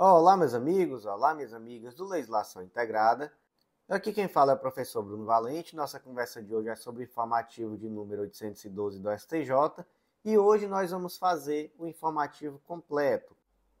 Olá, meus amigos, olá, minhas amigas do Legislação Integrada. Aqui quem fala é o professor Bruno Valente. Nossa conversa de hoje é sobre o informativo de número 812 do STJ e hoje nós vamos fazer o informativo completo.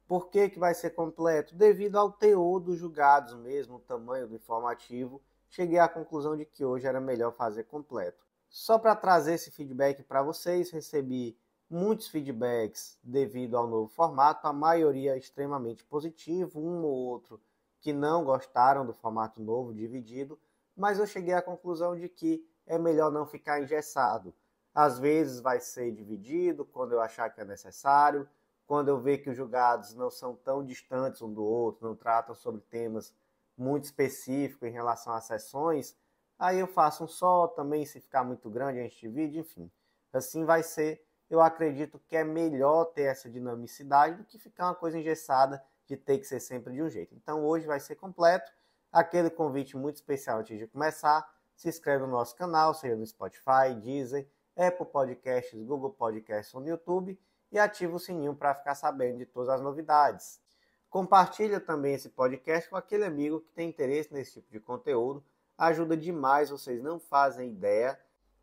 Por que, que vai ser completo? Devido ao teor dos julgados mesmo, o tamanho do informativo, cheguei à conclusão de que hoje era melhor fazer completo. Só para trazer esse feedback para vocês, recebi muitos feedbacks devido ao novo formato, a maioria extremamente positivo, um ou outro que não gostaram do formato novo dividido, mas eu cheguei à conclusão de que é melhor não ficar engessado. Às vezes vai ser dividido quando eu achar que é necessário, quando eu ver que os julgados não são tão distantes um do outro, não tratam sobre temas muito específicos em relação às sessões, aí eu faço um só também, se ficar muito grande a gente divide, enfim. Assim vai ser eu acredito que é melhor ter essa dinamicidade do que ficar uma coisa engessada de ter que ser sempre de um jeito. Então hoje vai ser completo. Aquele convite muito especial antes de começar. Se inscreve no nosso canal, seja no Spotify, Deezer, Apple Podcasts, Google Podcasts ou no YouTube e ativa o sininho para ficar sabendo de todas as novidades. Compartilha também esse podcast com aquele amigo que tem interesse nesse tipo de conteúdo. Ajuda demais, vocês não fazem ideia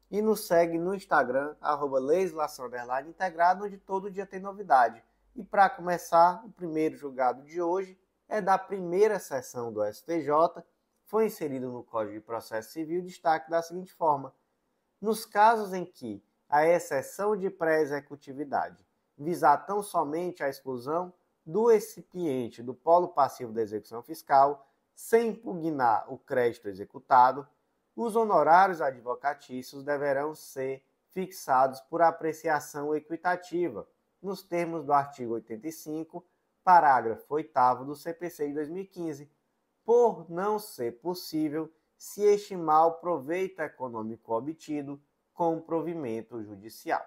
e nos segue no Instagram, arroba integrado, onde todo dia tem novidade. E para começar, o primeiro julgado de hoje é da primeira sessão do STJ, foi inserido no Código de Processo Civil destaque da seguinte forma: nos casos em que a exceção de pré-executividade visar tão somente a exclusão do recipiente do polo passivo da execução fiscal, sem impugnar o crédito executado, os honorários advocatícios deverão ser fixados por apreciação equitativa, nos termos do artigo 85, parágrafo 8 do CPC de 2015, por não ser possível se estimar o proveito econômico obtido com o provimento judicial.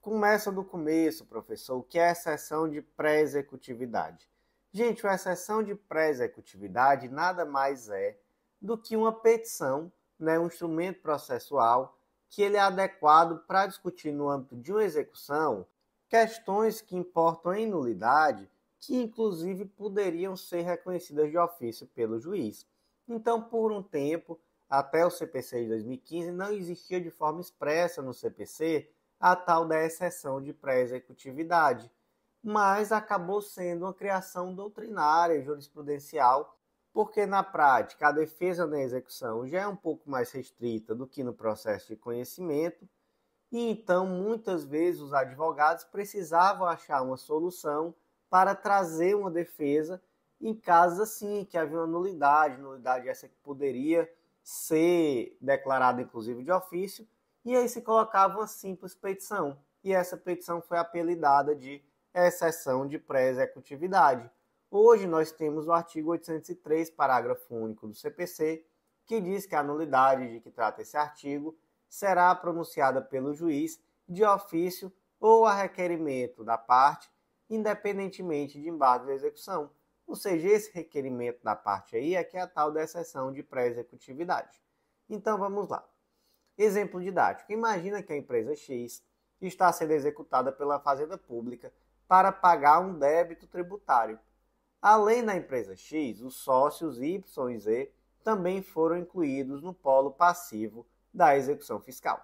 Começa do começo, professor, o que é exceção de pré-executividade? Gente, a exceção de pré-executividade nada mais é do que uma petição né, um instrumento processual que ele é adequado para discutir no âmbito de uma execução questões que importam em nulidade, que inclusive poderiam ser reconhecidas de ofício pelo juiz. Então, por um tempo, até o CPC de 2015, não existia de forma expressa no CPC a tal da exceção de pré-executividade, mas acabou sendo uma criação doutrinária e jurisprudencial porque na prática a defesa na execução já é um pouco mais restrita do que no processo de conhecimento, e então muitas vezes os advogados precisavam achar uma solução para trazer uma defesa em casos assim, que havia uma nulidade, nulidade essa que poderia ser declarada inclusive de ofício, e aí se colocava uma simples petição, e essa petição foi apelidada de exceção de pré-executividade Hoje nós temos o artigo 803, parágrafo único do CPC, que diz que a nulidade de que trata esse artigo será pronunciada pelo juiz de ofício ou a requerimento da parte, independentemente de embargo de execução. Ou seja, esse requerimento da parte aí é que é a tal da exceção de pré-executividade. Então vamos lá. Exemplo didático. Imagina que a empresa X está sendo executada pela Fazenda Pública para pagar um débito tributário. Além da empresa X, os sócios Y e Z também foram incluídos no polo passivo da execução fiscal.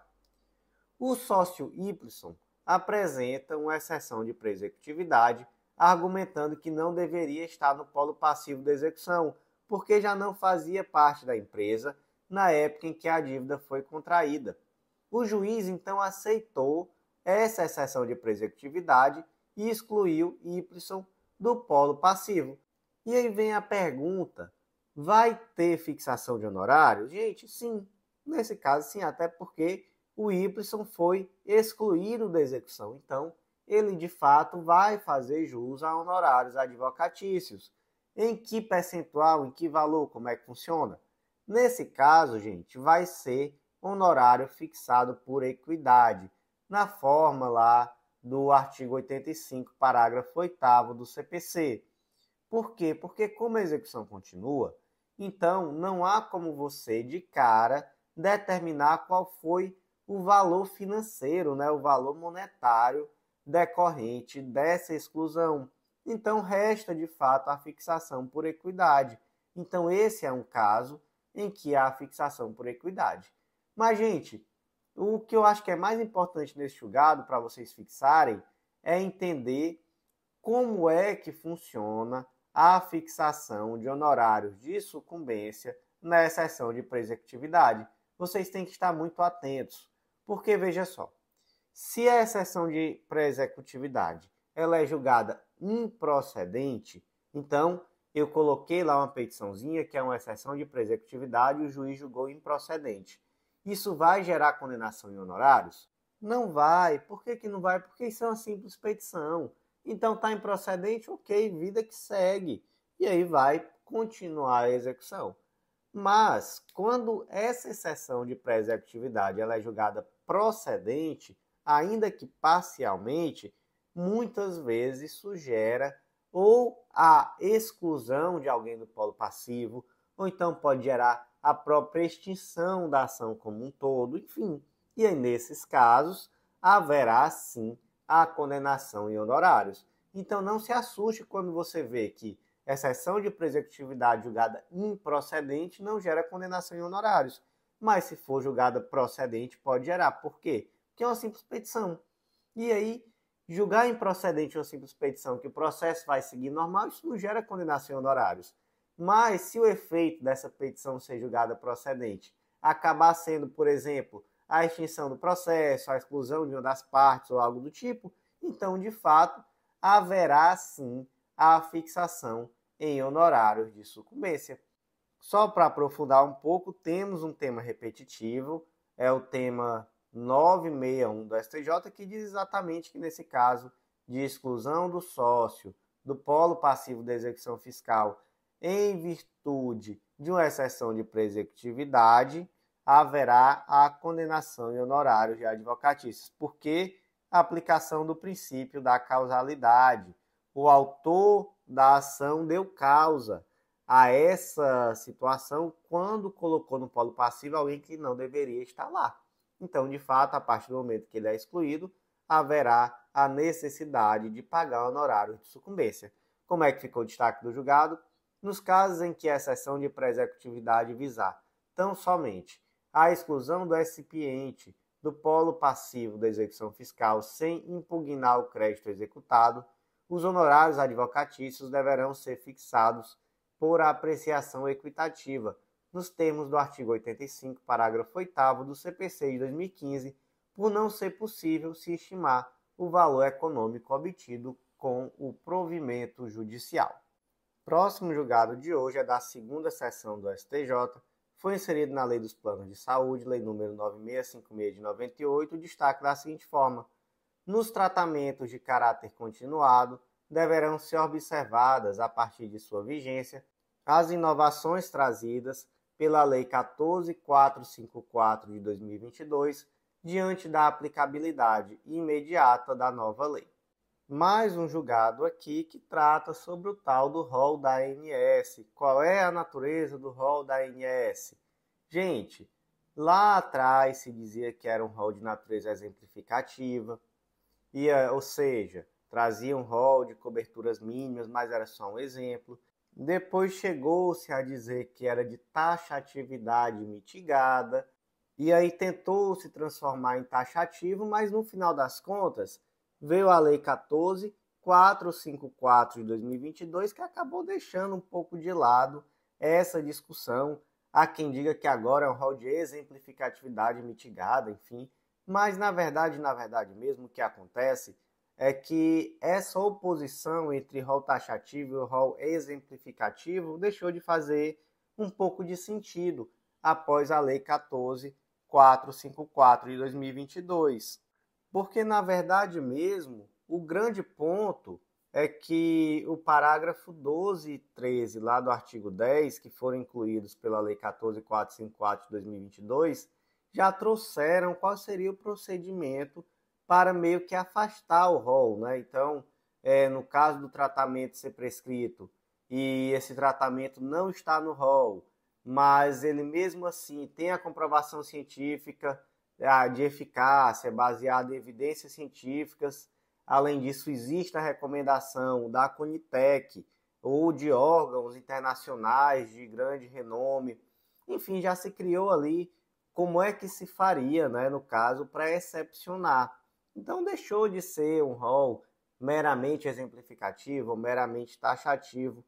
O sócio Y apresenta uma exceção de preexecutividade, argumentando que não deveria estar no polo passivo da execução, porque já não fazia parte da empresa na época em que a dívida foi contraída. O juiz então aceitou essa exceção de preexecutividade e excluiu Y do polo passivo. E aí vem a pergunta: vai ter fixação de honorário? Gente, sim. Nesse caso, sim, até porque o Ibson foi excluído da execução. Então, ele de fato vai fazer jus a honorários advocatícios. Em que percentual, em que valor, como é que funciona? Nesse caso, gente, vai ser honorário fixado por equidade, na forma lá do artigo 85, parágrafo 8 do CPC. Por quê? Porque, como a execução continua, então não há como você, de cara, determinar qual foi o valor financeiro, né, o valor monetário decorrente dessa exclusão. Então, resta de fato a fixação por equidade. Então, esse é um caso em que há fixação por equidade. Mas, gente, o que eu acho que é mais importante nesse julgado, para vocês fixarem, é entender como é que funciona a fixação de honorários de sucumbência na exceção de preexecutividade. Vocês têm que estar muito atentos, porque veja só, se a exceção de preexecutividade ela é julgada improcedente, então eu coloquei lá uma petiçãozinha que é uma exceção de pré-executividade e o juiz julgou improcedente. Isso vai gerar condenação em honorários? Não vai. Por que, que não vai? Porque isso é uma simples petição. Então está improcedente? Ok, vida que segue. E aí vai continuar a execução. Mas, quando essa exceção de pré-executividade é julgada procedente, ainda que parcialmente, muitas vezes sugera ou a exclusão de alguém do polo passivo, ou então pode gerar a própria extinção da ação como um todo, enfim. E aí, nesses casos, haverá sim a condenação em honorários. Então não se assuste quando você vê que exceção de presecutividade julgada improcedente não gera condenação em honorários, mas se for julgada procedente pode gerar. Por quê? Porque é uma simples petição. E aí, julgar improcedente uma simples petição que o processo vai seguir normal, isso não gera condenação em honorários. Mas se o efeito dessa petição ser julgada procedente acabar sendo, por exemplo, a extinção do processo, a exclusão de uma das partes ou algo do tipo, então, de fato, haverá sim a fixação em honorários de sucumbência. Só para aprofundar um pouco, temos um tema repetitivo, é o tema 961 do STJ, que diz exatamente que nesse caso de exclusão do sócio do polo passivo da execução fiscal em virtude de uma exceção de presecutividade, haverá a condenação em honorários de advocatícios, porque a aplicação do princípio da causalidade. O autor da ação deu causa a essa situação quando colocou no polo passivo alguém que não deveria estar lá. Então, de fato, a partir do momento que ele é excluído, haverá a necessidade de pagar honorários de sucumbência. Como é que ficou o destaque do julgado? nos casos em que a sessão de pré-executividade visar tão somente a exclusão do recipiente do polo passivo da execução fiscal sem impugnar o crédito executado, os honorários advocatícios deverão ser fixados por apreciação equitativa, nos termos do artigo 85, parágrafo 8 do CPC de 2015, por não ser possível se estimar o valor econômico obtido com o provimento judicial próximo julgado de hoje é da segunda sessão do STJ, foi inserido na Lei dos Planos de Saúde, Lei nº 9656 de 98, o destaque da seguinte forma: nos tratamentos de caráter continuado, deverão ser observadas, a partir de sua vigência, as inovações trazidas pela Lei 14454 de 2022, diante da aplicabilidade imediata da nova lei mais um julgado aqui que trata sobre o tal do rol da ANS. Qual é a natureza do rol da ANS? Gente, lá atrás se dizia que era um rol de natureza exemplificativa, e, eh, ou seja, trazia um rol de coberturas mínimas, mas era só um exemplo. Depois chegou-se a dizer que era de taxatividade mitigada, e aí tentou se transformar em taxativo, mas no final das contas veio a Lei 14454 de 2022, que acabou deixando um pouco de lado essa discussão. Há quem diga que agora é um rol de exemplificatividade mitigada, enfim. Mas na verdade, na verdade mesmo, o que acontece é que essa oposição entre rol taxativo e rol exemplificativo deixou de fazer um pouco de sentido após a Lei 14454 de 2022. Porque, na verdade mesmo, o grande ponto é que o parágrafo 12 e 13 lá do artigo 10, que foram incluídos pela Lei 14454 de 2022, já trouxeram qual seria o procedimento para meio que afastar o rol. Né? Então, é, no caso do tratamento ser prescrito e esse tratamento não está no rol, mas ele mesmo assim tem a comprovação científica é, de eficácia, é baseado em evidências científicas. Além disso, existe a recomendação da Conitec ou de órgãos internacionais de grande renome. Enfim, já se criou ali como é que se faria, né, no caso, para excepcionar. Então, deixou de ser um rol meramente exemplificativo, meramente taxativo.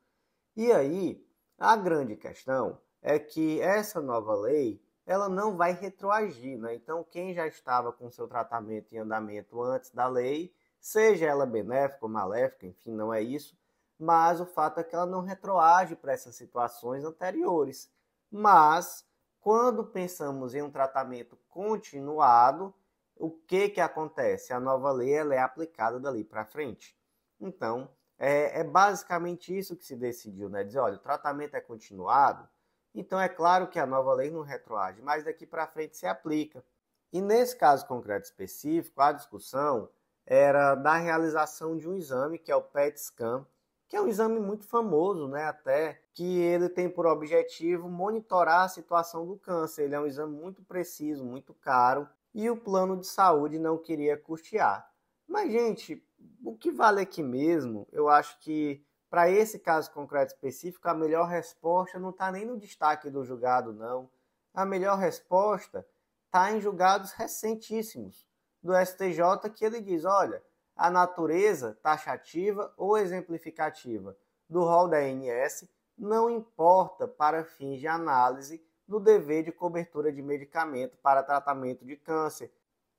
E aí, a grande questão é que essa nova lei ela não vai retroagir. Né? Então, quem já estava com seu tratamento em andamento antes da lei, seja ela benéfica ou maléfica, enfim, não é isso, mas o fato é que ela não retroage para essas situações anteriores. Mas, quando pensamos em um tratamento continuado, o que, que acontece? A nova lei ela é aplicada dali para frente. Então, é, é, basicamente isso que se decidiu, né? Dizer, olha, o tratamento é continuado, então é claro que a nova lei não retroage, mas daqui para frente se aplica. E nesse caso concreto específico, a discussão era da realização de um exame que é o PET scan, que é um exame muito famoso, né, até que ele tem por objetivo monitorar a situação do câncer. Ele é um exame muito preciso, muito caro, e o plano de saúde não queria custear. Mas gente, o que vale aqui mesmo, eu acho que para esse caso concreto específico, a melhor resposta não está nem no destaque do julgado, não. A melhor resposta está em julgados recentíssimos do STJ, que ele diz: olha, a natureza taxativa ou exemplificativa do rol da ANS não importa para fins de análise do dever de cobertura de medicamento para tratamento de câncer.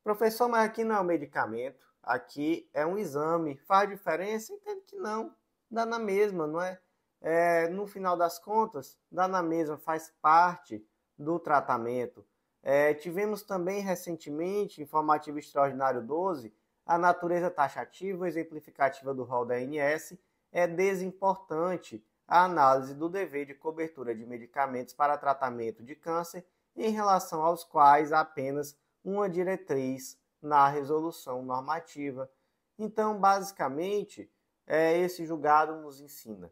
Professor, mas aqui não é um medicamento, aqui é um exame. Faz diferença? Entendo que não dá na mesma, não é? é? no final das contas, dá na mesma, faz parte do tratamento. É, tivemos também recentemente, informativo extraordinário 12, a natureza taxativa exemplificativa do rol da ANS é desimportante a análise do dever de cobertura de medicamentos para tratamento de câncer em relação aos quais há apenas uma diretriz na resolução normativa. Então, basicamente, é, esse julgado nos ensina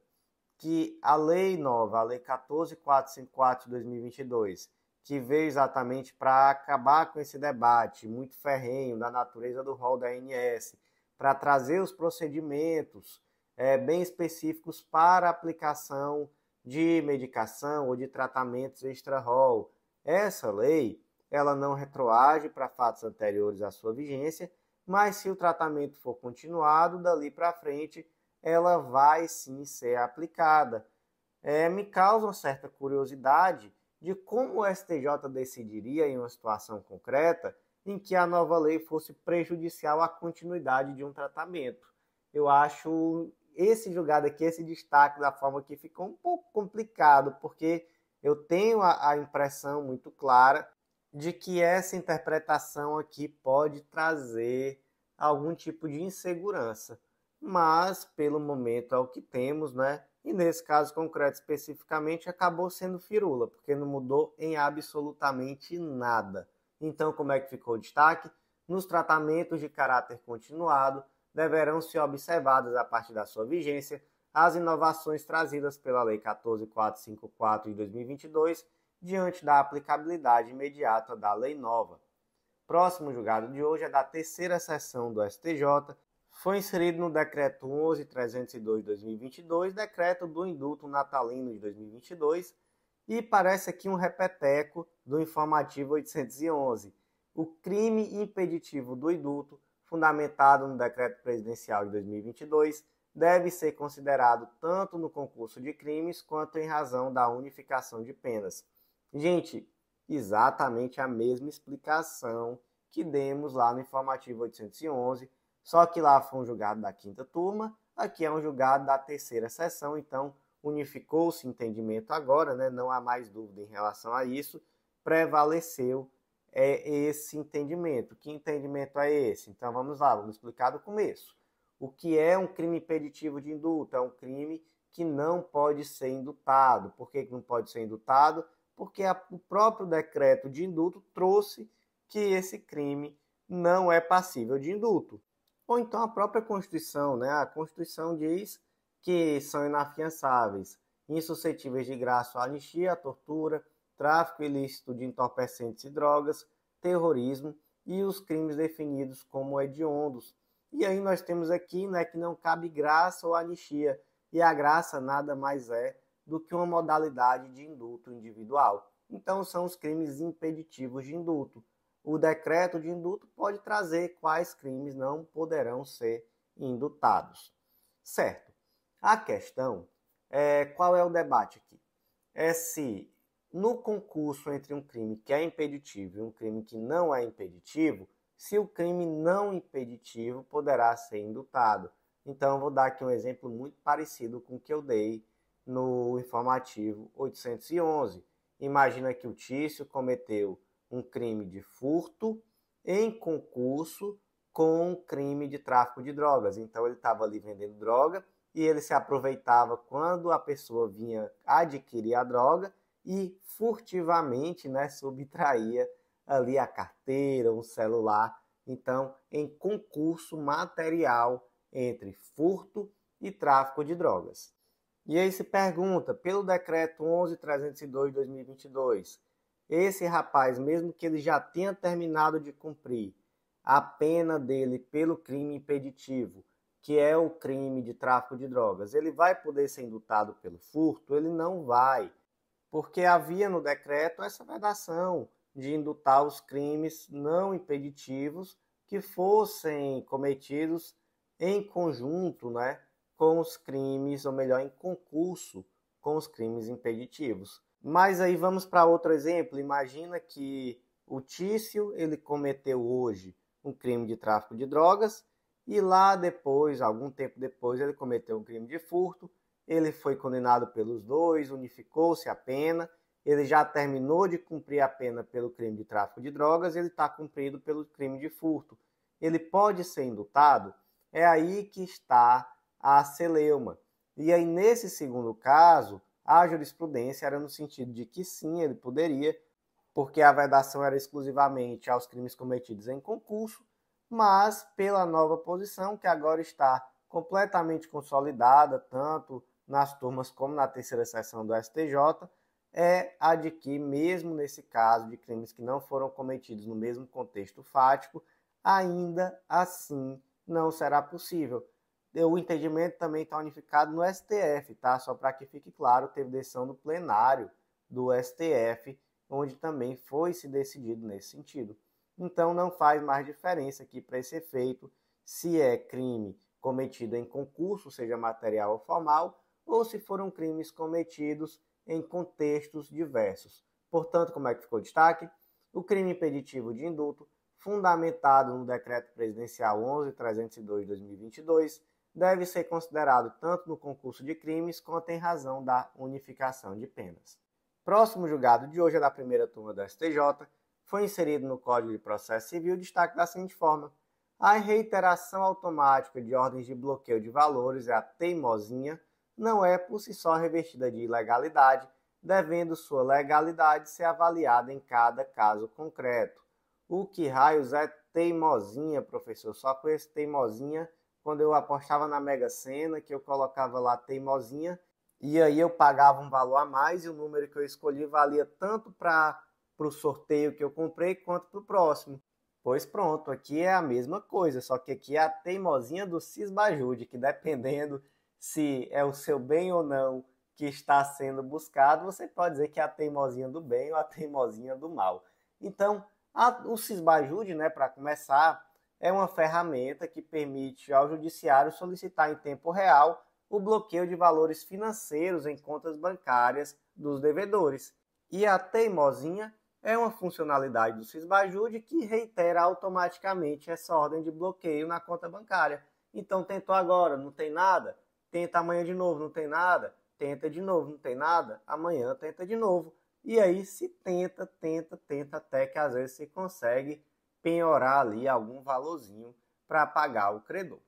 que a lei nova, a lei 14454 de 2022, que veio exatamente para acabar com esse debate muito ferrenho da natureza do rol da ANS, para trazer os procedimentos é, bem específicos para aplicação de medicação ou de tratamentos extra-rol. Essa lei ela não retroage para fatos anteriores à sua vigência mas se o tratamento for continuado, dali para frente ela vai sim ser aplicada. É, me causa uma certa curiosidade de como o STJ decidiria em uma situação concreta em que a nova lei fosse prejudicial à continuidade de um tratamento. Eu acho esse julgado aqui, esse destaque da forma que ficou um pouco complicado, porque eu tenho a, a impressão muito clara de que essa interpretação aqui pode trazer algum tipo de insegurança. Mas, pelo momento, é o que temos, né? E nesse caso concreto especificamente, acabou sendo firula, porque não mudou em absolutamente nada. Então, como é que ficou o destaque? Nos tratamentos de caráter continuado, deverão ser observadas a partir da sua vigência as inovações trazidas pela Lei 14454 de 2022 diante da aplicabilidade imediata da lei nova. Próximo julgado de hoje é da terceira sessão do STJ. Foi inserido no decreto 11302/2022, decreto do indulto natalino de 2022, e parece aqui um repeteco do informativo 811. O crime impeditivo do indulto, fundamentado no decreto presidencial de 2022, deve ser considerado tanto no concurso de crimes quanto em razão da unificação de penas. Gente, exatamente a mesma explicação que demos lá no informativo 811, só que lá foi um julgado da quinta turma, aqui é um julgado da terceira sessão, então unificou-se entendimento agora, né? não há mais dúvida em relação a isso, prevaleceu é esse entendimento. Que entendimento é esse? Então vamos lá, vamos explicar do começo. O que é um crime impeditivo de indulto? É um crime que não pode ser indultado. Por que não pode ser indultado? porque a, o próprio decreto de indulto trouxe que esse crime não é passível de indulto. Ou então a própria Constituição, né? A Constituição diz que são inafiançáveis, insuscetíveis de graça à anistia, à tortura, tráfico ilícito de entorpecentes e drogas, terrorismo e os crimes definidos como hediondos. E aí nós temos aqui, né, que não cabe graça ou anistia. E a graça nada mais é do que uma modalidade de indulto individual. Então, são os crimes impeditivos de indulto. O decreto de indulto pode trazer quais crimes não poderão ser indultados. Certo. A questão é qual é o debate aqui? É se no concurso entre um crime que é impeditivo e um crime que não é impeditivo, se o crime não impeditivo poderá ser indultado. Então, vou dar aqui um exemplo muito parecido com o que eu dei no informativo 811. Imagina que o Tício cometeu um crime de furto em concurso com um crime de tráfico de drogas. Então ele estava ali vendendo droga e ele se aproveitava quando a pessoa vinha adquirir a droga e furtivamente, né, subtraía ali a carteira, um celular. Então, em concurso material entre furto e tráfico de drogas. E aí se pergunta, pelo decreto 11302 de 2022, esse rapaz, mesmo que ele já tenha terminado de cumprir a pena dele pelo crime impeditivo, que é o crime de tráfico de drogas, ele vai poder ser indultado pelo furto? Ele não vai, porque havia no decreto essa vedação de indutar os crimes não impeditivos que fossem cometidos em conjunto, né? com os crimes, ou melhor, em concurso com os crimes impeditivos. Mas aí vamos para outro exemplo. Imagina que o Tício ele cometeu hoje um crime de tráfico de drogas e lá depois, algum tempo depois, ele cometeu um crime de furto. Ele foi condenado pelos dois, unificou-se a pena. Ele já terminou de cumprir a pena pelo crime de tráfico de drogas, ele está cumprido pelo crime de furto. Ele pode ser indultado? É aí que está a celeuma. E aí, nesse segundo caso, a jurisprudência era no sentido de que sim, ele poderia, porque a vedação era exclusivamente aos crimes cometidos em concurso, mas pela nova posição que agora está completamente consolidada, tanto nas turmas como na terceira seção do STJ, é a de que, mesmo nesse caso de crimes que não foram cometidos no mesmo contexto fático, ainda assim não será possível o entendimento também está unificado no STF, tá? Só para que fique claro, teve decisão do plenário do STF, onde também foi se decidido nesse sentido. Então não faz mais diferença aqui para esse efeito se é crime cometido em concurso, seja material ou formal, ou se foram crimes cometidos em contextos diversos. Portanto, como é que ficou o destaque? O crime impeditivo de indulto, fundamentado no decreto presidencial 11302 de 2022, deve ser considerado tanto no concurso de crimes quanto em razão da unificação de penas. Próximo julgado de hoje é da primeira turma do STJ, foi inserido no Código de Processo Civil destaque da seguinte forma: a reiteração automática de ordens de bloqueio de valores é a teimosinha, não é por si só revestida de ilegalidade, devendo sua legalidade ser avaliada em cada caso concreto. O que raios é teimosinha, professor? Só esse teimosinha quando eu apostava na Mega Sena, que eu colocava lá teimosinha, e aí eu pagava um valor a mais e o número que eu escolhi valia tanto para o sorteio que eu comprei quanto para o próximo. Pois pronto, aqui é a mesma coisa, só que aqui é a teimosinha do Cisbajude, que dependendo se é o seu bem ou não que está sendo buscado, você pode dizer que é a teimosinha do bem ou a teimosinha do mal. Então, a, o Cisbajude, né, para começar, é uma ferramenta que permite ao judiciário solicitar em tempo real o bloqueio de valores financeiros em contas bancárias dos devedores. E a teimosinha é uma funcionalidade do Sisbajude que reitera automaticamente essa ordem de bloqueio na conta bancária. Então tentou agora, não tem nada, tenta amanhã de novo, não tem nada, tenta de novo, não tem nada, amanhã tenta de novo. E aí se tenta, tenta, tenta até que às vezes se consegue penhorar ali algum valorzinho para pagar o credor.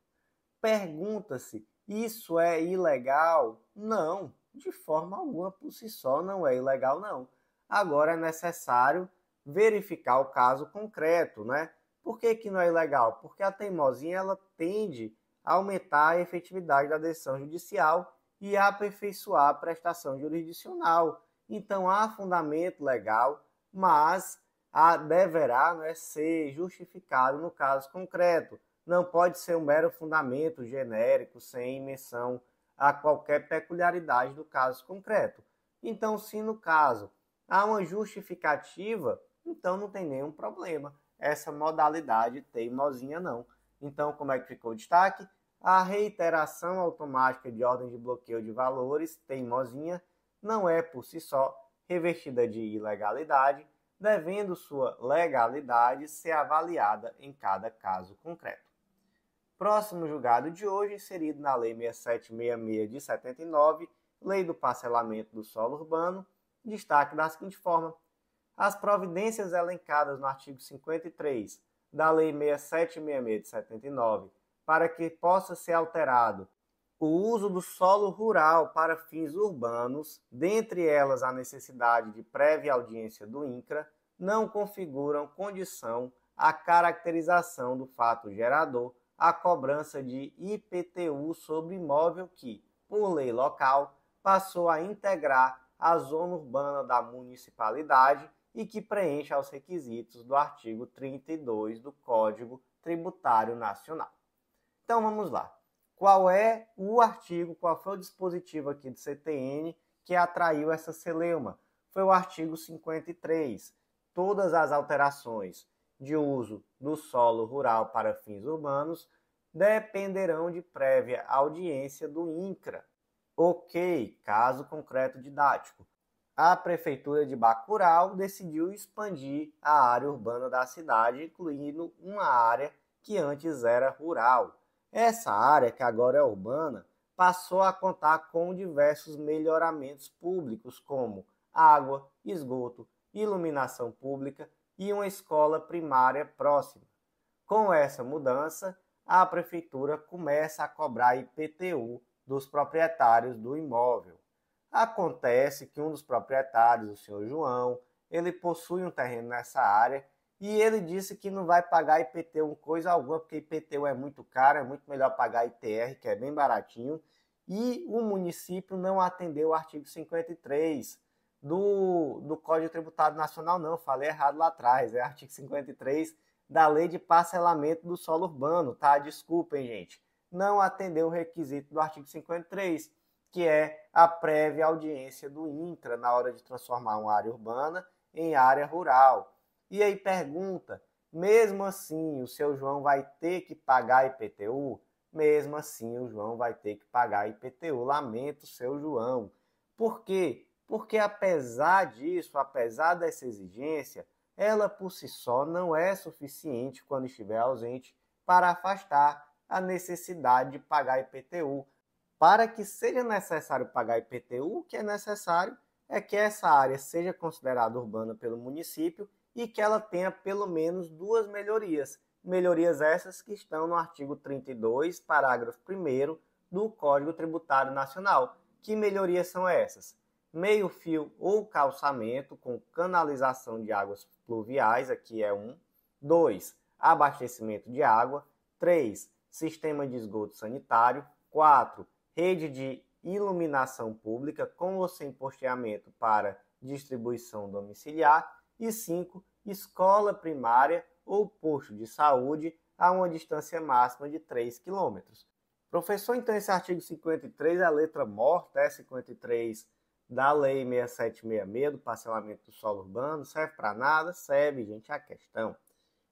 Pergunta-se: isso é ilegal? Não, de forma alguma por si só não é ilegal não. Agora é necessário verificar o caso concreto, né? Por que, que não é ilegal? Porque a teimosia ela tende a aumentar a efetividade da decisão judicial e a aperfeiçoar a prestação jurisdicional. Então há fundamento legal, mas a, deverá né, ser justificado no caso concreto. Não pode ser um mero fundamento genérico, sem menção a qualquer peculiaridade do caso concreto. Então, se no caso há uma justificativa, então não tem nenhum problema. Essa modalidade teimosinha não. Então, como é que ficou o destaque? A reiteração automática de ordem de bloqueio de valores, teimosinha, não é por si só revestida de ilegalidade, devendo sua legalidade ser avaliada em cada caso concreto. Próximo julgado de hoje, inserido na Lei 6766 de 79, Lei do Parcelamento do Solo Urbano, destaque da seguinte forma: as providências elencadas no artigo 53 da Lei 6766 de 79, para que possa ser alterado o uso do solo rural para fins urbanos, dentre elas a necessidade de prévia audiência do INCRA, não configuram condição à caracterização do fato gerador a cobrança de IPTU sobre imóvel que, por lei local, passou a integrar a zona urbana da municipalidade e que preenche aos requisitos do artigo 32 do Código Tributário Nacional. Então vamos lá qual é o artigo, qual foi o dispositivo aqui do CTN que atraiu essa celeuma. Foi o artigo 53. Todas as alterações de uso do solo rural para fins urbanos dependerão de prévia audiência do INCRA. Ok, caso concreto didático. A Prefeitura de Bacurau decidiu expandir a área urbana da cidade, incluindo uma área que antes era rural. Essa área, que agora é urbana, passou a contar com diversos melhoramentos públicos, como água, esgoto, iluminação pública e uma escola primária próxima. Com essa mudança, a prefeitura começa a cobrar IPTU dos proprietários do imóvel. Acontece que um dos proprietários, o senhor João, ele possui um terreno nessa área e ele disse que não vai pagar IPTU coisa alguma, porque IPTU é muito caro, é muito melhor pagar ITR, que é bem baratinho. E o município não atendeu o artigo 53 do, do Código Tributário Nacional, não. Falei errado lá atrás. É artigo 53 da Lei de Parcelamento do Solo Urbano, tá? Desculpem, gente. Não atendeu o requisito do artigo 53, que é a prévia audiência do intra na hora de transformar uma área urbana em área rural. E aí pergunta: mesmo assim, o seu João vai ter que pagar IPTU? Mesmo assim, o João vai ter que pagar IPTU. Lamento, seu João. Por quê? Porque apesar disso, apesar dessa exigência, ela por si só não é suficiente quando estiver ausente para afastar a necessidade de pagar IPTU. Para que seja necessário pagar IPTU, o que é necessário é que essa área seja considerada urbana pelo município e que ela tenha pelo menos duas melhorias. Melhorias essas que estão no artigo 32, parágrafo 1 do Código Tributário Nacional. Que melhorias são essas? Meio fio ou calçamento com canalização de águas pluviais, aqui é um. 2. Abastecimento de água. 3. Sistema de esgoto sanitário. 4. Rede de iluminação pública com ou sem posteamento para distribuição domiciliar e 5. Escola primária ou posto de saúde a uma distância máxima de 3 km. Professor, então esse artigo 53, a letra morta é 53 da Lei 6766 do parcelamento do solo urbano, serve para nada? Serve, gente. A questão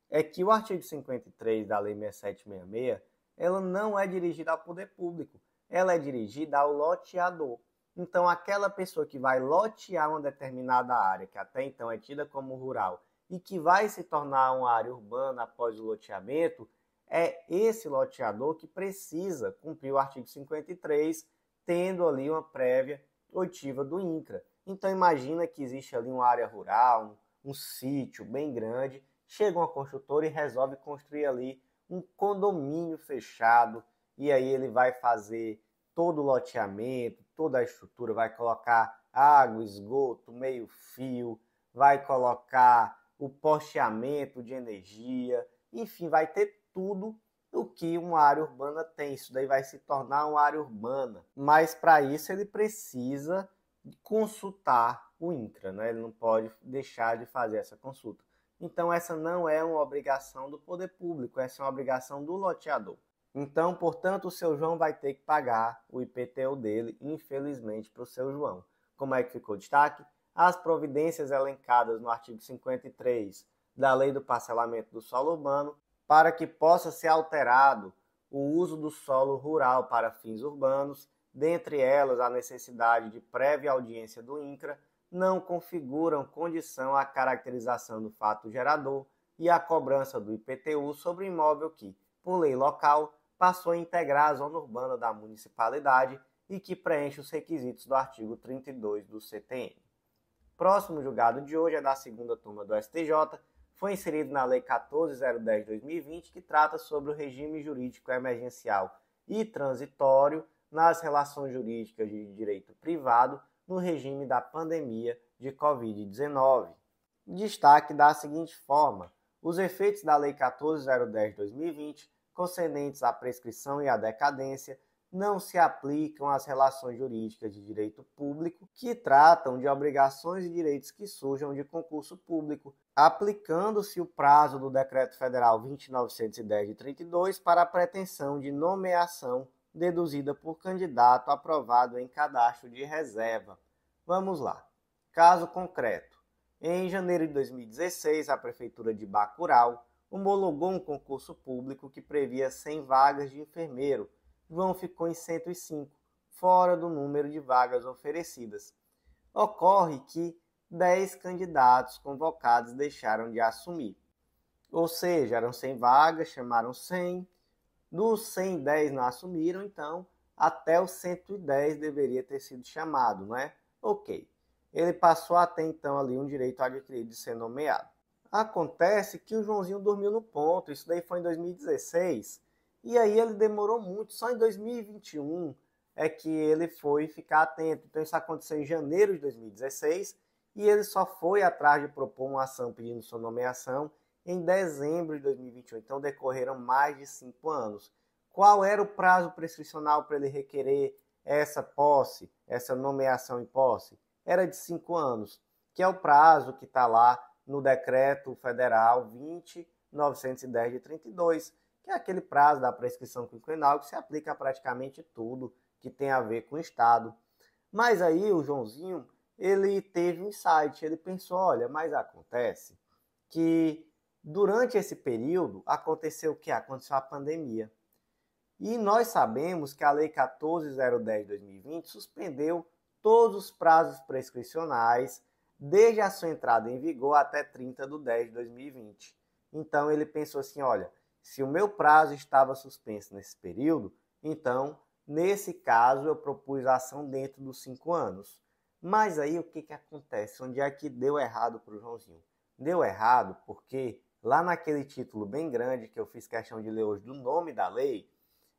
é que o artigo 53 da Lei 6766, ela não é dirigida ao poder público, ela é dirigida ao loteador. Então, aquela pessoa que vai lotear uma determinada área, que até então é tida como rural, e que vai se tornar uma área urbana após o loteamento, é esse loteador que precisa cumprir o artigo 53, tendo ali uma prévia oitiva do INCRA. Então imagina que existe ali uma área rural, um, um sítio bem grande, chega uma construtora e resolve construir ali um condomínio fechado, e aí ele vai fazer todo o loteamento, toda a estrutura, vai colocar água, esgoto, meio-fio, vai colocar o posteamento de energia, enfim, vai ter tudo o que uma área urbana tem. Isso daí vai se tornar uma área urbana. Mas para isso ele precisa consultar o INCRA, né? ele não pode deixar de fazer essa consulta. Então, essa não é uma obrigação do poder público, essa é uma obrigação do loteador. Então, portanto, o seu João vai ter que pagar o IPTU dele, infelizmente, para o seu João. Como é que ficou o destaque? As providências elencadas no artigo 53 da Lei do Parcelamento do Solo Urbano para que possa ser alterado o uso do solo rural para fins urbanos, dentre elas a necessidade de prévia audiência do INCRA, não configuram condição à caracterização do fato gerador e à cobrança do IPTU sobre imóvel que, por lei local, passou a integrar a zona urbana da municipalidade e que preenche os requisitos do artigo 32 do CTN. Próximo julgado de hoje é da segunda turma do STJ, foi inserido na Lei 14010 de 2020, que trata sobre o regime jurídico emergencial e transitório nas relações jurídicas de direito privado no regime da pandemia de Covid-19. Destaque da seguinte forma: os efeitos da Lei 14010 de 2020 concedentes à prescrição e à decadência, não se aplicam às relações jurídicas de direito público que tratam de obrigações e direitos que surjam de concurso público, aplicando-se o prazo do Decreto Federal 2910 de 32 para a pretensão de nomeação deduzida por candidato aprovado em cadastro de reserva. Vamos lá. Caso concreto. Em janeiro de 2016, a prefeitura de Bacurau homologou um concurso público que previa 100 vagas de enfermeiro. João ficou em 105, fora do número de vagas oferecidas. Ocorre que 10 candidatos convocados deixaram de assumir. Ou seja, eram 100 vagas, chamaram 100. Dos 110 não assumiram, então até o 110 deveria ter sido chamado, não é? Ok. Ele passou até então ali um direito adquirido de ser nomeado. Acontece que o Joãozinho dormiu no ponto, isso daí foi em 2016, e aí ele demorou muito, só em 2021 é que ele foi ficar atento. Então isso aconteceu em janeiro de 2016 e ele só foi atrás de propor uma ação pedindo sua nomeação em dezembro de 2021. Então decorreram mais de cinco anos. Qual era o prazo prescricional para ele requerer essa posse, essa nomeação em posse? Era de cinco anos, que é o prazo que está lá no decreto federal 20910 de 32, que é aquele prazo da prescrição quinquenal que se aplica a praticamente tudo que tem a ver com o Estado. Mas aí o Joãozinho, ele teve um insight, ele pensou, olha, mas acontece que durante esse período aconteceu o que? Aconteceu a pandemia. E nós sabemos que a Lei 14010 de 2020 suspendeu todos os prazos prescricionais desde a sua entrada em vigor até 30 de 10 de 2020. Então ele pensou assim: olha, se o meu prazo estava suspenso nesse período, então nesse caso eu propus a ação dentro dos cinco anos. Mas aí o que, que acontece? Onde é que deu errado para o Joãozinho? Deu errado porque lá naquele título bem grande que eu fiz questão de ler hoje do nome da lei,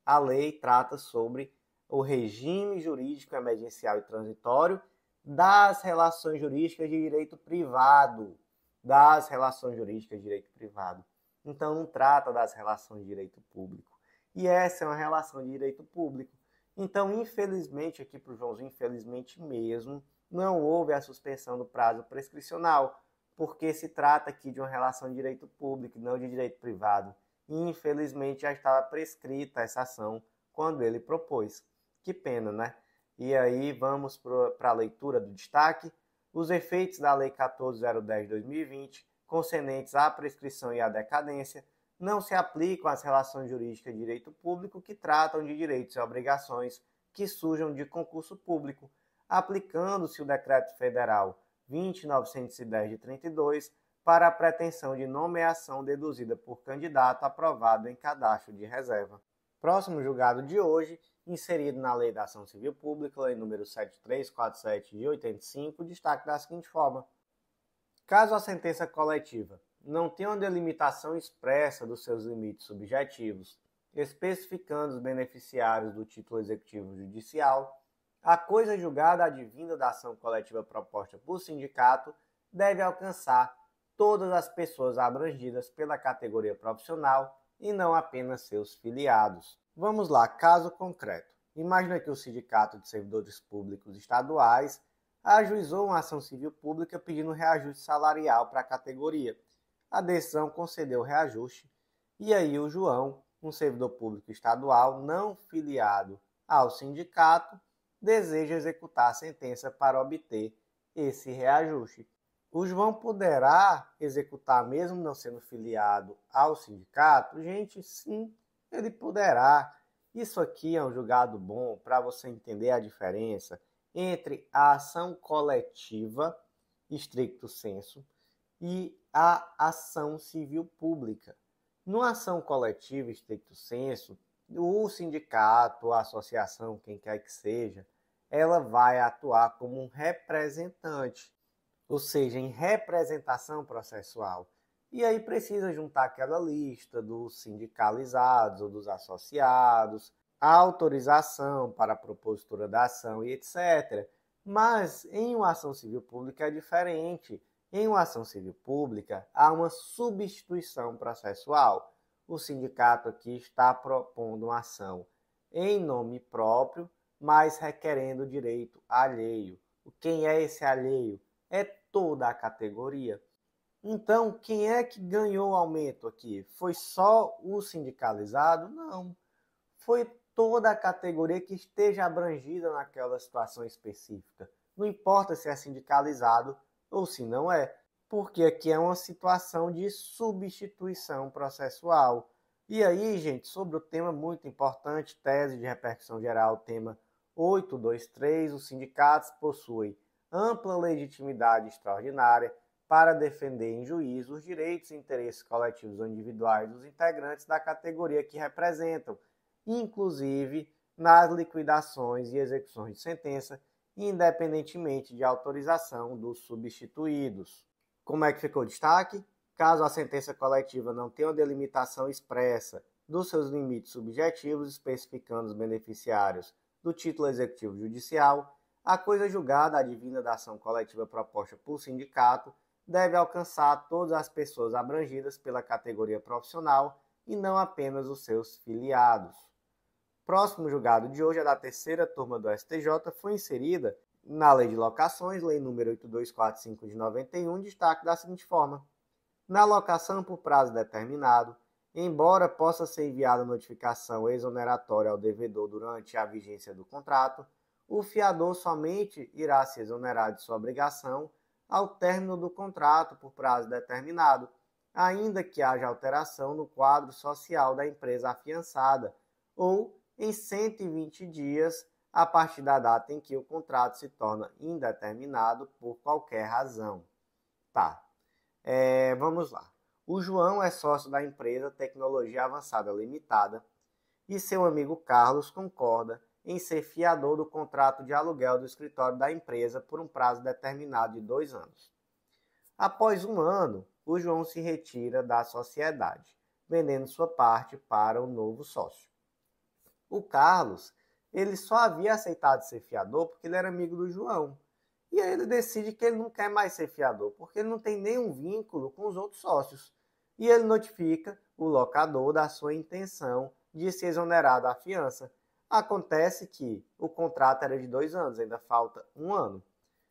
a lei trata sobre o regime jurídico emergencial e transitório das relações jurídicas de direito privado. Das relações jurídicas de direito privado. Então, não trata das relações de direito público. E essa é uma relação de direito público. Então, infelizmente, aqui para o Joãozinho, infelizmente mesmo, não houve a suspensão do prazo prescricional, porque se trata aqui de uma relação de direito público, não de direito privado. E, infelizmente, já estava prescrita essa ação quando ele propôs. Que pena, né? E aí vamos para a leitura do destaque. Os efeitos da Lei 14010/2020, concernentes à prescrição e à decadência, não se aplicam às relações jurídicas de direito público que tratam de direitos e obrigações que surjam de concurso público, aplicando-se o Decreto Federal 20.910 de 32 para a pretensão de nomeação deduzida por candidato aprovado em cadastro de reserva. Próximo julgado de hoje inserido na Lei da Ação Civil Pública, Lei número 7347 de 85, destaque da seguinte forma: Caso a sentença coletiva não tenha uma delimitação expressa dos seus limites subjetivos, especificando os beneficiários do título executivo judicial, a coisa julgada advinda da ação coletiva proposta por sindicato deve alcançar todas as pessoas abrangidas pela categoria profissional e não apenas seus filiados. Vamos lá, caso concreto. Imagina que o Sindicato de Servidores Públicos Estaduais ajuizou uma ação civil pública pedindo reajuste salarial para a categoria. A decisão concedeu o reajuste e aí o João, um servidor público estadual não filiado ao sindicato, deseja executar a sentença para obter esse reajuste. O João poderá executar, mesmo não sendo filiado ao sindicato? Gente, sim, ele poderá. Isso aqui é um julgado bom para você entender a diferença entre a ação coletiva, estricto senso, e a ação civil pública. No ação coletiva, estricto senso, o sindicato, a associação, quem quer que seja, ela vai atuar como um representante, ou seja, em representação processual. E aí precisa juntar aquela lista dos sindicalizados ou dos associados, a autorização para a propositura da ação e etc. Mas em uma ação civil pública é diferente. Em uma ação civil pública há uma substituição processual. O sindicato aqui está propondo uma ação em nome próprio, mas requerendo direito alheio. Quem é esse alheio? É toda a categoria. Então, quem é que ganhou o aumento aqui? Foi só o sindicalizado? Não. Foi toda a categoria que esteja abrangida naquela situação específica. Não importa se é sindicalizado ou se não é, porque aqui é uma situação de substituição processual. E aí, gente, sobre o tema muito importante, tese de repercussão geral, tema 823, os sindicatos possuem ampla legitimidade extraordinária para defender em juízo os direitos e interesses coletivos ou individuais dos integrantes da categoria que representam, inclusive nas liquidações e execuções de sentença, independentemente de autorização dos substituídos. Como é que ficou o destaque? Caso a sentença coletiva não tenha uma delimitação expressa dos seus limites subjetivos especificando os beneficiários do título executivo judicial, a coisa julgada advinda da ação coletiva proposta por sindicato deve alcançar todas as pessoas abrangidas pela categoria profissional e não apenas os seus filiados. Próximo julgado de hoje, a é da terceira turma do STJ, foi inserida na Lei de Locações, Lei nº 8245 de 91, destaque da seguinte forma: na locação por prazo determinado, embora possa ser enviada notificação exoneratória ao devedor durante a vigência do contrato, o fiador somente irá se exonerar de sua obrigação ao término do contrato por prazo determinado, ainda que haja alteração no quadro social da empresa afiançada, ou em 120 dias a partir da data em que o contrato se torna indeterminado por qualquer razão. Tá, é, vamos lá. O João é sócio da empresa Tecnologia Avançada Limitada e seu amigo Carlos concorda em ser fiador do contrato de aluguel do escritório da empresa por um prazo determinado de dois anos. Após um ano, o João se retira da sociedade, vendendo sua parte para o novo sócio. O Carlos, ele só havia aceitado ser fiador porque ele era amigo do João. E aí ele decide que ele não quer mais ser fiador, porque ele não tem nenhum vínculo com os outros sócios. E ele notifica o locador da sua intenção de se exonerar da fiança, Acontece que o contrato era de dois anos, ainda falta um ano.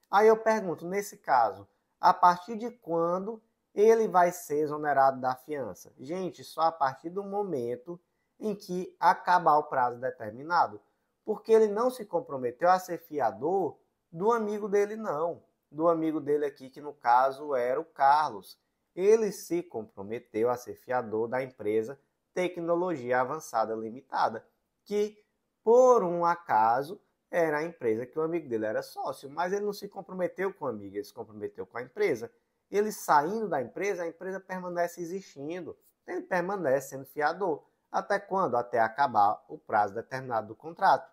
Aí eu pergunto, nesse caso, a partir de quando ele vai ser exonerado da fiança? Gente, só a partir do momento em que acabar o prazo determinado. Porque ele não se comprometeu a ser fiador do amigo dele, não. Do amigo dele aqui, que no caso era o Carlos. Ele se comprometeu a ser fiador da empresa Tecnologia Avançada Limitada, que por um acaso, era a empresa que o amigo dele era sócio, mas ele não se comprometeu com o amigo, ele se comprometeu com a empresa. Ele saindo da empresa, a empresa permanece existindo, ele permanece sendo fiador. Até quando? Até acabar o prazo determinado do contrato.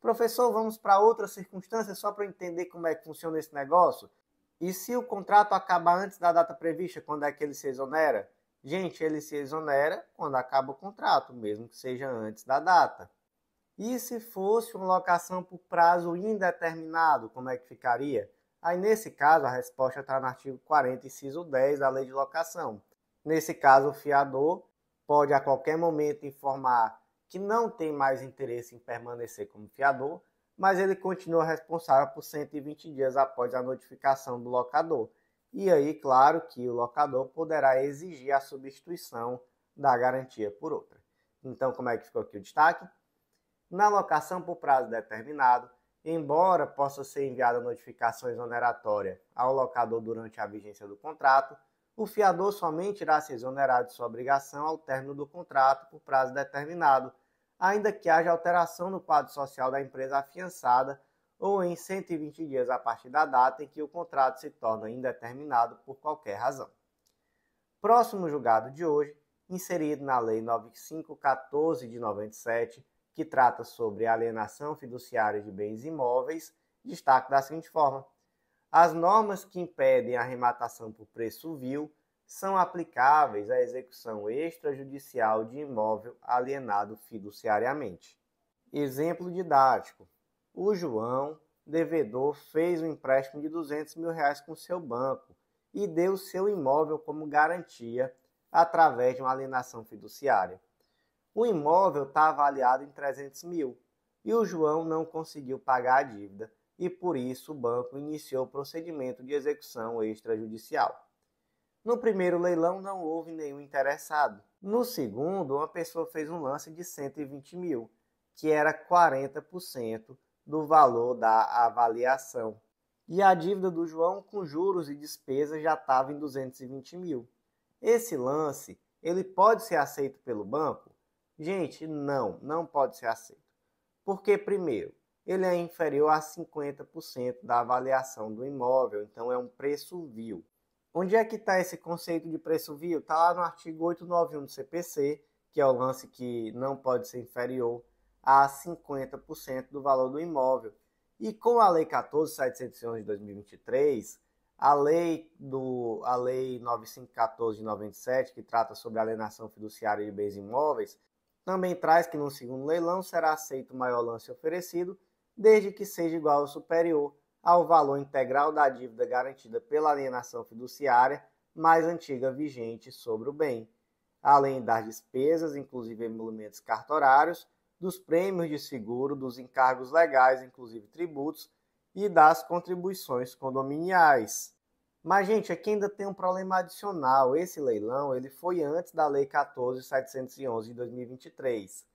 Professor, vamos para outra circunstância só para entender como é que funciona esse negócio? E se o contrato acabar antes da data prevista, quando é que ele se exonera? Gente, ele se exonera quando acaba o contrato, mesmo que seja antes da data. E se fosse uma locação por prazo indeterminado, como é que ficaria? Aí, nesse caso, a resposta está no artigo 40, inciso 10 da lei de locação. Nesse caso, o fiador pode a qualquer momento informar que não tem mais interesse em permanecer como fiador, mas ele continua responsável por 120 dias após a notificação do locador. E aí, claro que o locador poderá exigir a substituição da garantia por outra. Então, como é que ficou aqui o destaque? na locação por prazo determinado, embora possa ser enviada notificação exoneratória ao locador durante a vigência do contrato, o fiador somente irá se exonerar de sua obrigação ao término do contrato por prazo determinado, ainda que haja alteração no quadro social da empresa afiançada ou em 120 dias a partir da data em que o contrato se torna indeterminado por qualquer razão. Próximo julgado de hoje, inserido na Lei 9514 de 97, que trata sobre alienação fiduciária de bens imóveis, destaca da seguinte forma: as normas que impedem a arrematação por preço vil são aplicáveis à execução extrajudicial de imóvel alienado fiduciariamente. Exemplo didático: o João, devedor, fez um empréstimo de 200 mil reais com seu banco e deu seu imóvel como garantia através de uma alienação fiduciária. O imóvel está avaliado em 300 mil e o João não conseguiu pagar a dívida e por isso o banco iniciou o procedimento de execução extrajudicial. No primeiro leilão não houve nenhum interessado. No segundo, uma pessoa fez um lance de 120 mil, que era 40% do valor da avaliação. E a dívida do João com juros e despesas já estava em 220 mil. Esse lance ele pode ser aceito pelo banco? Gente, não, não pode ser aceito. Porque, primeiro, ele é inferior a 50% da avaliação do imóvel, então é um preço vil. Onde é que está esse conceito de preço vil? Está lá no artigo 891 do CPC, que é o lance que não pode ser inferior a 50% do valor do imóvel. E com a Lei 14.711 de 2023, a lei, do, a lei 9514 de 97, que trata sobre alienação fiduciária de bens imóveis, também traz que no segundo leilão será aceito o maior lance oferecido, desde que seja igual ou superior ao valor integral da dívida garantida pela alienação fiduciária mais antiga vigente sobre o bem, além das despesas, inclusive emolumentos cartorários, dos prêmios de seguro, dos encargos legais, inclusive tributos, e das contribuições condominiais. Mas, gente, aqui ainda tem um problema adicional. Esse leilão ele foi antes da Lei 14.711 de 2023.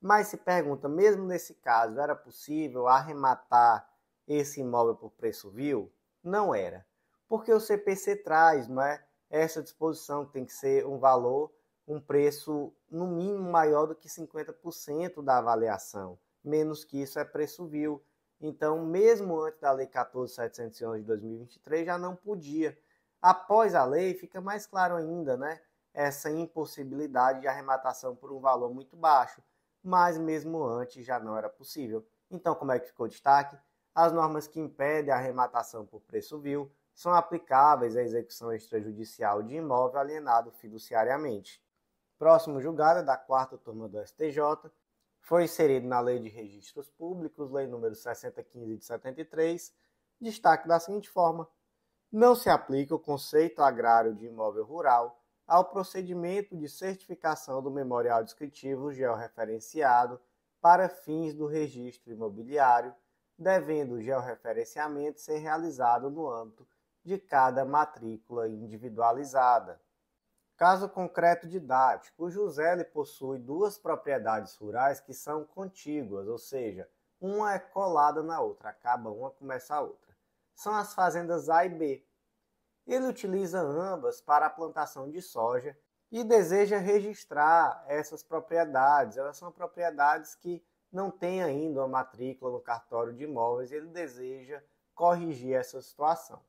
Mas se pergunta, mesmo nesse caso, era possível arrematar esse imóvel por preço vil? Não era. Porque o CPC traz não é, essa disposição que tem que ser um valor, um preço no mínimo maior do que 50% da avaliação. Menos que isso é preço vil. Então, mesmo antes da Lei 14.711 de 2023, já não podia. Após a lei, fica mais claro ainda, né? Essa impossibilidade de arrematação por um valor muito baixo, mas mesmo antes já não era possível. Então, como é que ficou o destaque? As normas que impedem a arrematação por preço vil são aplicáveis à execução extrajudicial de imóvel alienado fiduciariamente. Próximo julgado é da quarta turma do STJ, foi inserido na Lei de Registros Públicos, Lei número 6015 de 73, destaque da seguinte forma: não se aplica o conceito agrário de imóvel rural ao procedimento de certificação do memorial descritivo georreferenciado para fins do registro imobiliário, devendo o georreferenciamento ser realizado no âmbito de cada matrícula individualizada. Caso concreto didático, o José possui duas propriedades rurais que são contíguas, ou seja, uma é colada na outra, acaba uma, começa a outra. São as fazendas A e B. Ele utiliza ambas para a plantação de soja e deseja registrar essas propriedades. Elas são propriedades que não têm ainda uma matrícula no cartório de imóveis, e ele deseja corrigir essa situação.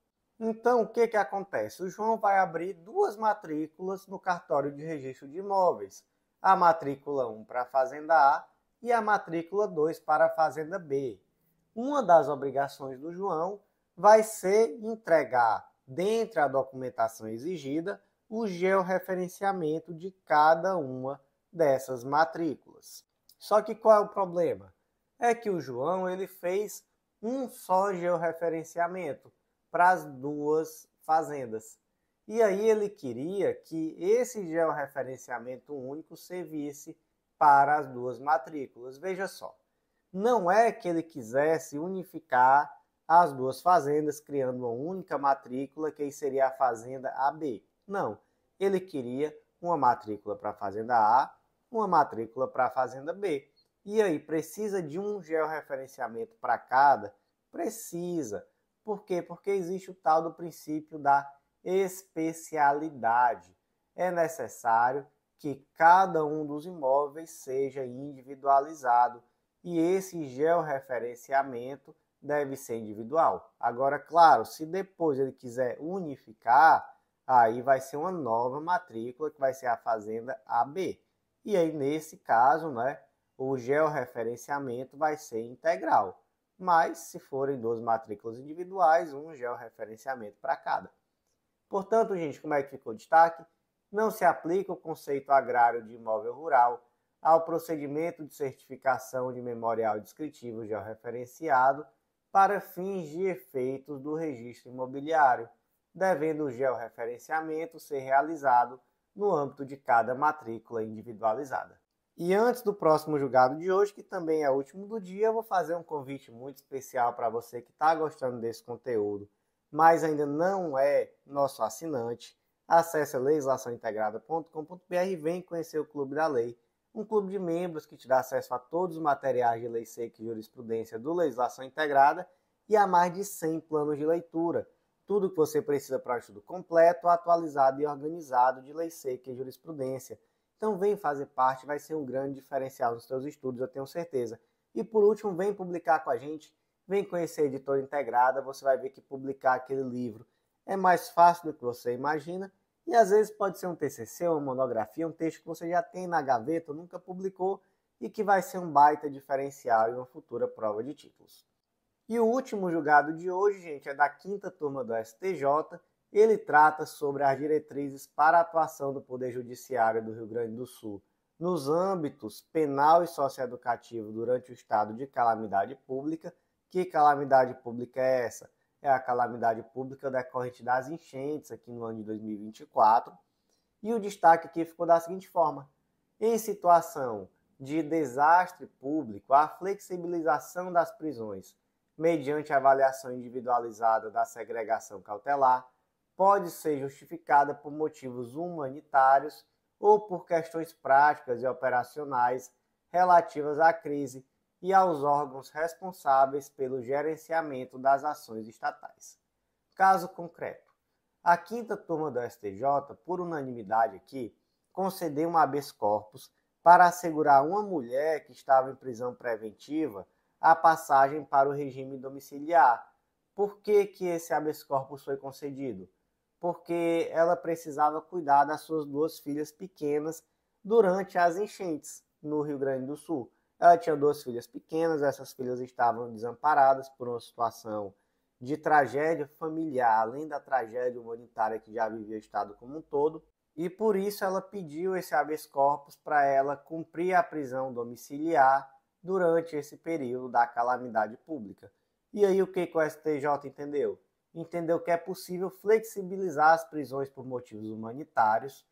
Então, o que, que acontece? O João vai abrir duas matrículas no cartório de registro de imóveis. A matrícula 1 para a Fazenda A e a matrícula 2 para a Fazenda B. Uma das obrigações do João vai ser entregar, dentro da documentação exigida, o georreferenciamento de cada uma dessas matrículas. Só que qual é o problema? É que o João ele fez um só georreferenciamento para as duas fazendas. E aí ele queria que esse georreferenciamento único servisse para as duas matrículas. Veja só, não é que ele quisesse unificar as duas fazendas criando uma única matrícula, que seria a fazenda AB. Não, ele queria uma matrícula para a fazenda A, uma matrícula para a fazenda B. E aí precisa de um georreferenciamento para cada? Precisa. Por quê? Porque existe o tal do princípio da especialidade. É necessário que cada um dos imóveis seja individualizado e esse georreferenciamento deve ser individual. Agora, claro, se depois ele quiser unificar, aí vai ser uma nova matrícula que vai ser a Fazenda AB. E aí, nesse caso, né, o georreferenciamento vai ser integral mas se forem duas matrículas individuais, um georreferenciamento é para cada. Portanto, gente, como é que ficou o destaque? Não se aplica o conceito agrário de imóvel rural ao procedimento de certificação de memorial descritivo georreferenciado para fins de efeitos do registro imobiliário, devendo o georreferenciamento ser realizado no âmbito de cada matrícula individualizada. E antes do próximo julgado de hoje, que também é o último do dia, eu vou fazer um convite muito especial para você que está gostando desse conteúdo, mas ainda não é nosso assinante. Acesse legislaçãointegrada.com.br e vem conhecer o Clube da Lei, um clube de membros que te dá acesso a todos os materiais de lei seca e jurisprudência do Legislação Integrada e a mais de 100 planos de leitura. Tudo o que você precisa para um estudo completo, atualizado e organizado de lei seca e jurisprudência. Então vem fazer parte, vai ser um grande diferencial nos seus estudos, eu tenho certeza. E por último, vem publicar com a gente, vem conhecer a editora integrada, você vai ver que publicar aquele livro é mais fácil do que você imagina. E às vezes pode ser um TCC, uma monografia, um texto que você já tem na gaveta, nunca publicou e que vai ser um baita diferencial em uma futura prova de títulos. E o último julgado de hoje, gente, é da quinta turma do STJ, ele trata sobre as diretrizes para a atuação do Poder Judiciário do Rio Grande do Sul nos âmbitos penal e socioeducativo durante o estado de calamidade pública. Que calamidade pública é essa? É a calamidade pública decorrente das enchentes aqui no ano de 2024. E o destaque aqui ficou da seguinte forma: em situação de desastre público, a flexibilização das prisões mediante avaliação individualizada da segregação cautelar, pode ser justificada por motivos humanitários ou por questões práticas e operacionais relativas à crise e aos órgãos responsáveis pelo gerenciamento das ações estatais. Caso concreto, a quinta turma do STJ, por unanimidade aqui, concedeu um habeas corpus para assegurar uma mulher que estava em prisão preventiva a passagem para o regime domiciliar. Por que, que esse habeas corpus foi concedido? porque ela precisava cuidar das suas duas filhas pequenas durante as enchentes no Rio Grande do Sul. Ela tinha duas filhas pequenas, essas filhas estavam desamparadas por uma situação de tragédia familiar, além da tragédia humanitária que já vivia o Estado como um todo, e por isso ela pediu esse habeas corpus para ela cumprir a prisão domiciliar durante esse período da calamidade pública. E aí o que, que o STJ entendeu? entendeu que é possível flexibilizar as prisões por motivos humanitários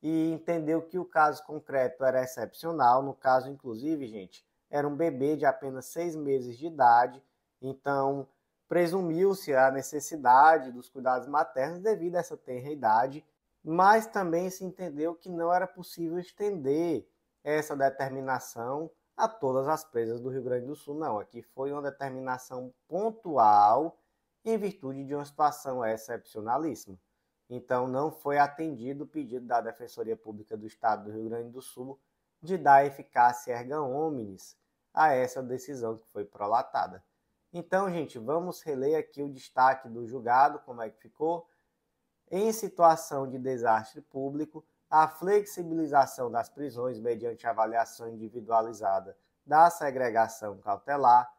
e entendeu que o caso concreto era excepcional. No caso, inclusive, gente, era um bebê de apenas seis meses de idade, então presumiu-se a necessidade dos cuidados maternos devido a essa tenra idade, mas também se entendeu que não era possível estender essa determinação a todas as presas do Rio Grande do Sul, não. Aqui foi uma determinação pontual em virtude de uma situação excepcionalíssima. Então, não foi atendido o pedido da Defensoria Pública do Estado do Rio Grande do Sul de dar eficácia erga omnes a essa decisão que foi prolatada. Então, gente, vamos reler aqui o destaque do julgado, como é que ficou. Em situação de desastre público, a flexibilização das prisões mediante avaliação individualizada da segregação cautelar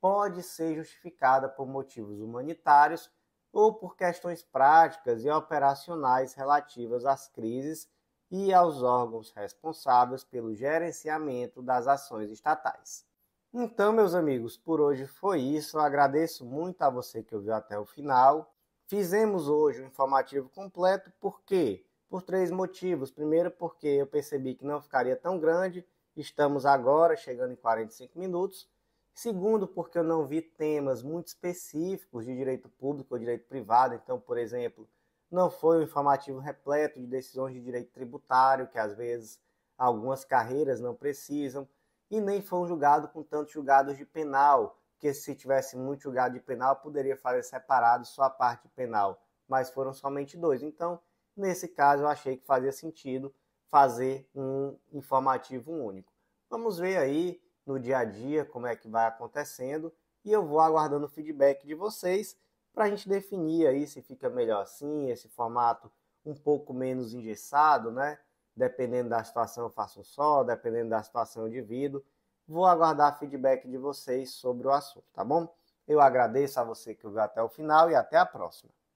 pode ser justificada por motivos humanitários ou por questões práticas e operacionais relativas às crises e aos órgãos responsáveis pelo gerenciamento das ações estatais. Então, meus amigos, por hoje foi isso. Eu agradeço muito a você que ouviu até o final. Fizemos hoje o um informativo completo, por quê? Por três motivos. Primeiro, porque eu percebi que não ficaria tão grande, estamos agora chegando em 45 minutos. Segundo, porque eu não vi temas muito específicos de direito público ou direito privado. Então, por exemplo, não foi um informativo repleto de decisões de direito tributário, que às vezes algumas carreiras não precisam, e nem foi um julgado com tantos julgados de penal, que se tivesse muito julgado de penal, poderia fazer separado só a parte penal, mas foram somente dois. Então, nesse caso, eu achei que fazia sentido fazer um informativo único. Vamos ver aí no dia a dia, como é que vai acontecendo, e eu vou aguardando o feedback de vocês para a gente definir aí se fica melhor assim, esse formato um pouco menos engessado, né? Dependendo da situação eu faço um só, dependendo da situação eu divido. Vou aguardar feedback de vocês sobre o assunto, tá bom? Eu agradeço a você que ouviu até o final e até a próxima.